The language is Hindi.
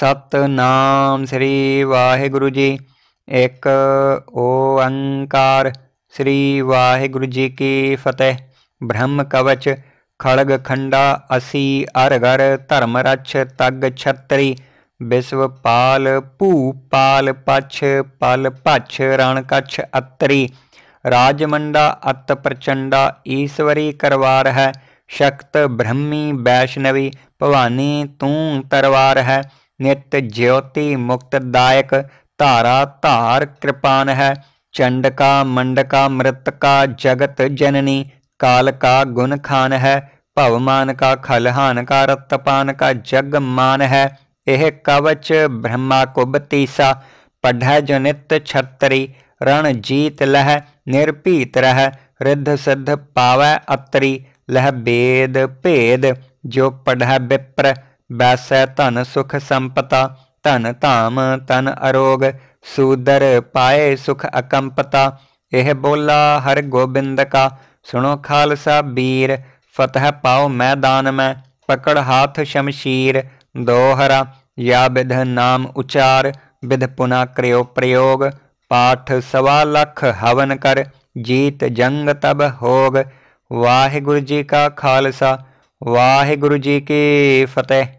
सतनाम श्री वाहेगुरु जी एक ओंकार श्री वाहेगुरु जी की फतेह ब्रह्म कवच खड़ग खंडा असी अरगर धर्मरक्ष तग छत्री विश्वपाल भूपाल पक्ष पल पक्ष रणकच्छ अत्रि राजमंडा अत प्रचंडा ईश्वरी करवार है शक्त ब्रह्मी वैष्णवी भवानी तू तरवार है नित्य ज्योति मुक्तदायक धारा धार कृपान है चंडका मंडका मृतका जगत जननी काल का गुण खान है भवमान का खलहान का रत्तपान का जग मान है यह कवच ब्रह्मा को बतीसा पढ़ जो नित्य छत्री रण जीत लह निरपीत रह रिद्ध सिद्ध पावै अत्रि लह वेद भेद जो पढ़ विप्र ਵੈਸੈ धन सुख संपता धन धाम ਤਨ अरोग ਸੂਦਰ पाए सुख अकंपता ਇਹ बोला हर गोबिंद का सुनो खालसा वीर ਫਤਹ पाओ मैदान में पकड़ हाथ शमशीर दोहरा या विध नाम उचार विध पुना क्रयो प्रयोग पाठ सवा लख हवन कर जीत जंग तब होग वाहे गुरु जी का खालसा वाहे गुरु जी की फतेह